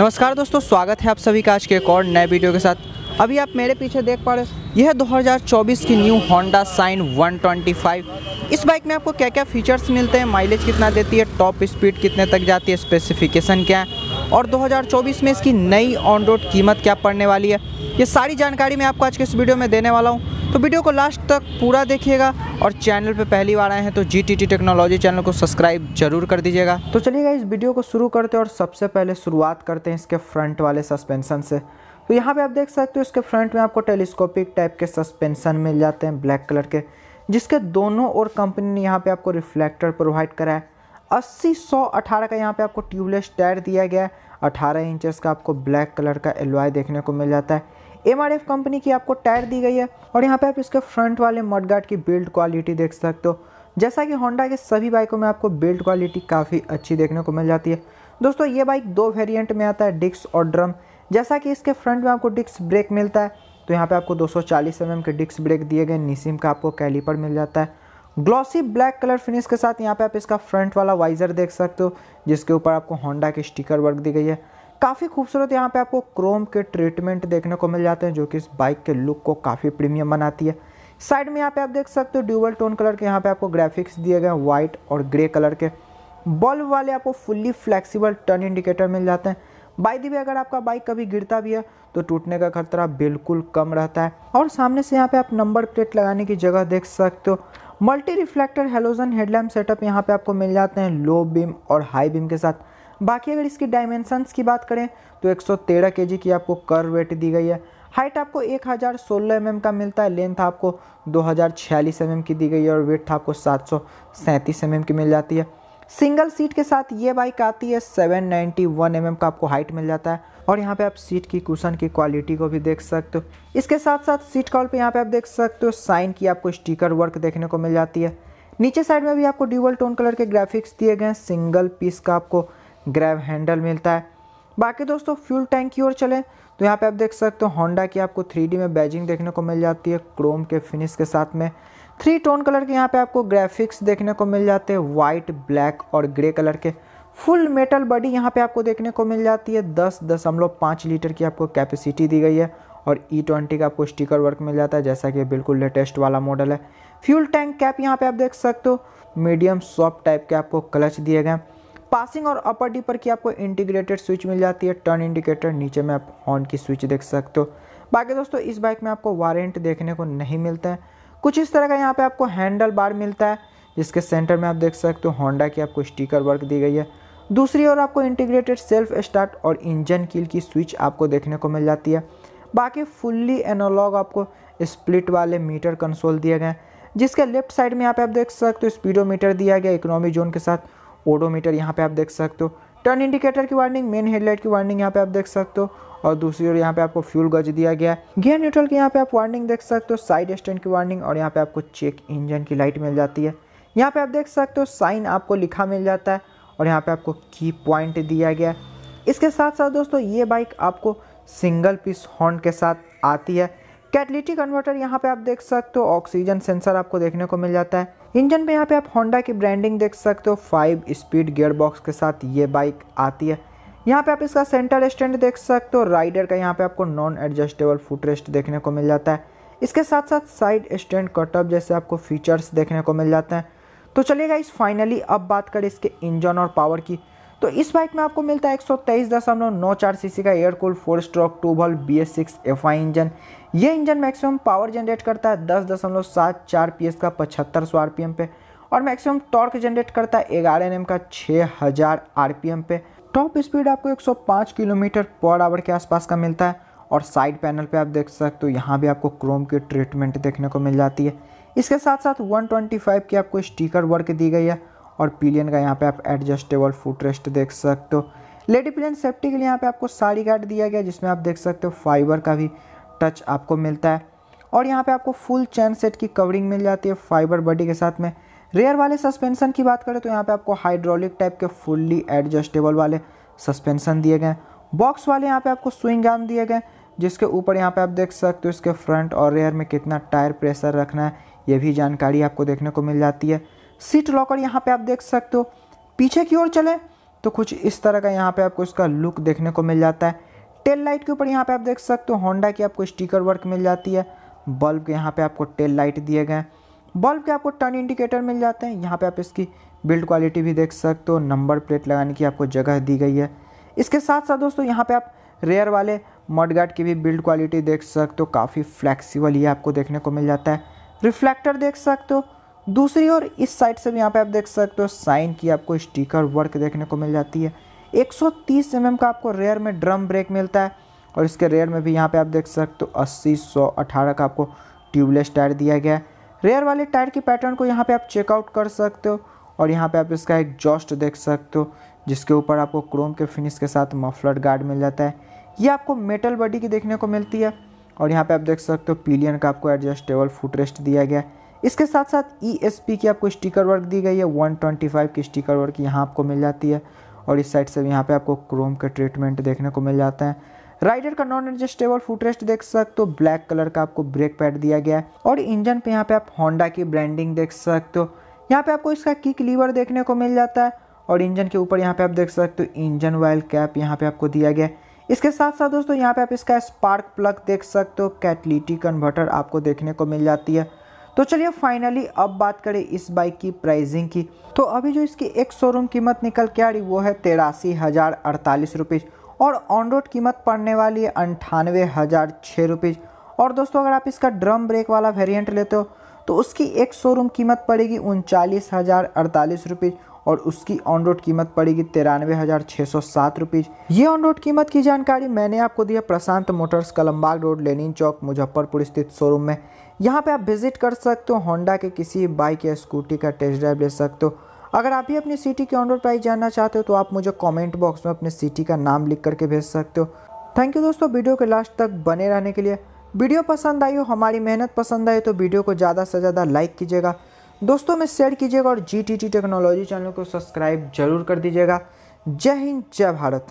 नमस्कार दोस्तों स्वागत है आप सभी का आज के एक और नए वीडियो के साथ अभी आप मेरे पीछे देख पा रहे यह 2024 की न्यू होंडा साइन 125 इस बाइक में आपको क्या क्या फीचर्स मिलते हैं माइलेज कितना देती है टॉप स्पीड कितने तक जाती है स्पेसिफिकेशन क्या है और 2024 में इसकी नई ऑन रोड कीमत क्या पड़ने वाली है ये सारी जानकारी मैं आपको आज के इस वीडियो में देने वाला हूँ तो वीडियो को लास्ट तक पूरा देखिएगा और चैनल पे पहली बार आए हैं तो जी टेक्नोलॉजी चैनल को सब्सक्राइब जरूर कर दीजिएगा तो चलिएगा इस वीडियो को शुरू करते हैं और सबसे पहले शुरुआत करते हैं इसके फ्रंट वाले सस्पेंसन से तो यहाँ पे आप देख सकते हो इसके फ्रंट में आपको टेलीस्कोपिक टाइप के सस्पेंसन मिल जाते हैं ब्लैक कलर के जिसके दोनों और कंपनी ने यहाँ पर आपको रिफ्लेक्टर प्रोवाइड करा है अस्सी सौ अठारह का यहाँ पर आपको ट्यूबलेस टायर दिया गया है अठारह इंचज़ का आपको ब्लैक कलर का एलवाई देखने को मिल जाता है एम कंपनी की आपको टायर दी गई है और यहाँ पे आप इसके फ्रंट वाले मडगार्ड की बिल्ड क्वालिटी देख सकते हो जैसा कि होंडा के सभी बाइकों में आपको बिल्ड क्वालिटी काफ़ी अच्छी देखने को मिल जाती है दोस्तों ये बाइक दो वेरियंट में आता है डिस्क और ड्रम जैसा कि इसके फ्रंट में आपको डिस्क ब्रेक मिलता है तो यहाँ पर आपको एम एम mm के डिस्क ब्रेक दिए गए निसिम का आपको कैलीपर मिल जाता है ग्लॉसी ब्लैक कलर फिनिश के साथ यहाँ पे आप इसका फ्रंट वाला वाइज़र देख सकते हो जिसके ऊपर आपको होंडा की स्टिकर वर्क दी गई है काफ़ी खूबसूरत यहाँ पे आपको क्रोम के ट्रीटमेंट देखने को मिल जाते हैं जो कि इस बाइक के लुक को काफ़ी प्रीमियम बनाती है साइड में यहाँ पे आप देख सकते हो ड्यूबल टोन कलर के यहाँ पे आपको ग्राफिक्स दिए गए हैं वाइट और ग्रे कलर के बल्ब वाले आपको फुल्ली फ्लैक्सीबल टर्न इंडिकेटर मिल जाते हैं बाई दी भी अगर आपका बाइक कभी गिरता भी है तो टूटने का खतरा बिल्कुल कम रहता है और सामने से यहाँ पे आप नंबर प्लेट लगाने की जगह देख सकते हो multi reflector halogen headlamp setup यहाँ पे आपको मिल जाते हैं लो बीम और हाई बीम के साथ बाकी अगर इसकी डायमेंशंस की बात करें तो 113 सौ की आपको कर वेट दी गई है हाइट आपको एक हज़ार सोलह एम का मिलता है लेंथ आपको दो हज़ार छियालीस एम की दी गई है और वेट आपको सात सौ सैंतीस एम की मिल जाती है सिंगल सीट के साथ ये बाइक आती है 791 नाइन्टी mm का आपको हाइट मिल जाता है और यहाँ पे आप सीट की कुशन की क्वालिटी को भी देख सकते हो इसके साथ साथ सीट कॉल पे यहाँ पे आप देख सकते हो साइन की आपको स्टिकर वर्क देखने को मिल जाती है नीचे साइड में भी आपको ड्यूबल टोन कलर के ग्राफिक्स दिए गए हैं सिंगल पीस का आपको ग्रैब हैंडल मिलता है बाकी दोस्तों फ्यूल टैंक की ओर चलें तो यहाँ पे आप देख सकते हो होंडा की आपको थ्री में बैजिंग देखने को मिल जाती है क्रोम के फिनिश के साथ में थ्री टोन कलर के यहाँ पे आपको ग्राफिक्स देखने को मिल जाते हैं वाइट ब्लैक और ग्रे कलर के फुल मेटल बॉडी यहाँ पे आपको देखने को मिल जाती है दस दशमलव पाँच लीटर की आपको कैपेसिटी दी गई है और ई e ट्वेंटी का आपको स्टिकर वर्क मिल जाता है जैसा कि बिल्कुल लेटेस्ट वाला मॉडल है फ्यूल टैंक कैप यहाँ पर आप देख सकते हो मीडियम सॉफ्ट टाइप के आपको क्लच दिए गए पासिंग और अपर डी पर की आपको इंटीग्रेटेड स्विच मिल जाती है टर्न इंडिकेटर नीचे में आप हॉर्न की स्विच देख सकते हो बाकी दोस्तों इस बाइक में आपको वारंट देखने को नहीं मिलता है कुछ इस तरह का यहाँ पे आपको हैंडल बार मिलता है जिसके सेंटर में आप देख सकते हो होंडा की आपको स्टिकर वर्क दी गई है दूसरी ओर आपको इंटीग्रेटेड सेल्फ स्टार्ट और इंजन कील की स्विच आपको देखने को मिल जाती है बाकी फुल्ली एनोलॉग आपको स्प्लिट वाले मीटर कंसोल दिए गए हैं जिसके लेफ्ट साइड में यहाँ पे आप देख सकते हो स्पीडोमीटर दिया गया इकोनॉमी जोन के साथ ओडोमीटर यहाँ पे आप देख सकते हो टर्न इंडिकेटर की वार्निंग मेन हेडलाइट की वार्निंग यहाँ पे आप देख सकते हो और दूसरी ओर यहाँ पे आपको फ्यूल गज दिया गया है गियर न्यूट्रल की यहाँ पे आप वार्निंग देख सकते हो साइड स्टैंड की वार्निंग और यहाँ पे आपको चेक इंजन की लाइट मिल जाती है यहाँ पे आप देख सकते हो साइन आपको लिखा मिल जाता है और यहाँ पे आपको की पॉइंट दिया गया है इसके साथ साथ दोस्तों ये बाइक आपको सिंगल पीस हॉर्न के साथ आती है कैटलिटिक कन्वर्टर यहाँ पे आप देख सकते हो ऑक्सीजन सेंसर आपको देखने को मिल जाता है इंजन में यहाँ पे आप होंडा की ब्रांडिंग देख सकते हो फाइव स्पीड गियर बॉक्स के साथ ये बाइक आती है यहाँ पे आप इसका सेंटर स्टैंड देख सकते हो राइडर का यहाँ पे आपको नॉन एडजस्टेबल फुटरेस्ट देखने को मिल जाता है इसके साथ साथ साइड स्टैंड कटअप जैसे आपको फीचर्स देखने को मिल जाते हैं तो चलिएगा इस फाइनली अब बात करें इसके इंजन और पावर की तो इस बाइक में आपको मिलता है एक सौ तेईस दशमलव नौ चार सी का air cool four stroke two valve B S six F I engine ये इंजन मैक्सिमम पावर जनरेट करता है दस दशमलव सात चार पी एस का पचहत्तर सौ आर पी एम पे और मैक्सिमम टॉर्क जनरेट करता है ग्यारह एन एम का छः हज़ार आर पी एम पे टॉप स्पीड आपको एक सौ पाँच किलोमीटर पर आवर के आसपास का मिलता है और साइड पैनल पे आप देख सकते हो यहाँ भी आपको क्रोम की ट्रीटमेंट देखने को मिल जाती है इसके साथ साथ 125 की आपको स्टिकर वर्क दी गई है और पिलियन का यहाँ पे आप एडजस्टेबल फुट रेस्ट देख सकते हो लेडी पिलियन सेफ्टी के लिए यहाँ पे आपको साड़ी गार्ड दिया गया जिसमें आप देख सकते हो फाइबर का भी टच आपको मिलता है और यहाँ पे आपको फुल चैन सेट की कवरिंग मिल जाती है फाइबर बॉडी के साथ में रेयर वाले सस्पेंशन की बात करें तो यहाँ पर आपको हाइड्रोलिक टाइप के फुल्ली एडजस्टेबल वाले सस्पेंसन दिए गए बॉक्स वाले यहाँ पर आपको स्विंग आर्म दिए गए जिसके ऊपर यहाँ पे आप देख सकते हो इसके फ्रंट और रेयर में कितना टायर प्रेशर रखना है ये भी जानकारी आपको देखने को मिल जाती है सीट लॉकर यहाँ पे आप देख सकते हो पीछे की ओर चले तो कुछ इस तरह का यहाँ पे आपको इसका लुक देखने को मिल जाता है टेल लाइट के ऊपर यहाँ पे आप देख सकते हो होंडा की आपको स्टिकर वर्क मिल जाती है बल्ब के यहाँ पे आपको टेल लाइट दिए गए हैं बल्ब के आपको टर्न इंडिकेटर मिल जाते हैं यहाँ पे आप इसकी बिल्ड क्वालिटी भी देख सकते हो नंबर प्लेट लगाने की आपको जगह दी गई है इसके साथ साथ दोस्तों यहाँ पे आप रेयर वाले मडगार्ड की भी बिल्ड क्वालिटी देख सकते हो काफ़ी फ्लैक्सीबल ये आपको देखने को मिल जाता है रिफ्लेक्टर देख सकते हो दूसरी ओर इस साइड से भी यहाँ पे आप देख सकते हो साइन की आपको स्टिकर वर्क देखने को मिल जाती है 130 एम mm का आपको रेयर में ड्रम ब्रेक मिलता है और इसके रेयर में भी यहाँ पे आप देख सकते हो 80 अठारह का आपको ट्यूबलेस टायर दिया गया है रेयर वाले टायर की पैटर्न को यहाँ पे आप चेकआउट कर सकते हो और यहाँ पे आप इसका एक जॉस्ट देख सकते हो जिसके ऊपर आपको क्रोम के फिनिश के साथ मफलर गार्ड मिल जाता है ये आपको मेटल बॉडी की देखने को मिलती है और यहाँ पर आप देख सकते हो पीलियन का आपको एडजस्टेबल फुट दिया गया है इसके साथ साथ ई e की आपको स्टिकर वर्क दी गई है 125 की स्टिकर वर्क यहाँ आपको मिल जाती है और इस साइड से यहाँ पे आपको क्रोम के ट्रीटमेंट देखने को मिल जाता है राइडर का नॉन एडजस्टेबल फुटरेस्ट देख सकते हो ब्लैक कलर का आपको ब्रेक पैड दिया गया है और इंजन पे यहाँ पे आप होंडा की ब्रांडिंग देख सकते हो यहाँ पे आपको इसका किक लीवर देखने को मिल जाता है और इंजन के ऊपर यहाँ पे आप देख सकते हो इंजन वायल कैप यहाँ पे आपको दिया गया है इसके साथ साथ दोस्तों यहाँ पे आप इसका स्पार्क प्लग देख सकते हो कैटलिटी कन्वर्टर आपको देखने को मिल जाती है तो चलिए फाइनली अब बात करें इस बाइक की प्राइसिंग की तो अभी जो इसकी एक शोरूम कीमत निकल के आ रही वो है तेरासी हज़ार अड़तालीस रुपीज़ और ऑन रोड कीमत पड़ने वाली है अंठानवे हज़ार छः रुपीज़ और दोस्तों अगर आप इसका ड्रम ब्रेक वाला वेरिएंट लेते हो तो उसकी एक शोरूम कीमत पड़ेगी उनचालीस हज़ार अड़तालीस रुपीज़ और उसकी ऑन रोड कीमत पड़ेगी तिरानवे हज़ार छः सौ सात रुपीज़ ये ऑन रोड कीमत की जानकारी मैंने आपको दिया Prashant Motors Kalambagh Road Lenin Chowk Muzaffarpur स्थित शोरूम में यहाँ पे आप विजिट कर सकते हो होंडा के किसी बाइक या स्कूटी का टेस्ट ड्राइव ले सकते हो अगर आप भी अपनी सिटी की ऑन रोड प्राइस जानना चाहते हो तो आप मुझे कमेंट बॉक्स में अपने सिटी का नाम लिख करके भेज सकते हो थैंक यू दोस्तों वीडियो के लास्ट तक बने रहने के लिए वीडियो पसंद आई हो हमारी मेहनत पसंद आई तो वीडियो को ज़्यादा से ज़्यादा लाइक कीजिएगा दोस्तों में शेयर कीजिएगा और जी टेक्नोलॉजी चैनल को सब्सक्राइब जरूर कर दीजिएगा जय हिंद जय भारत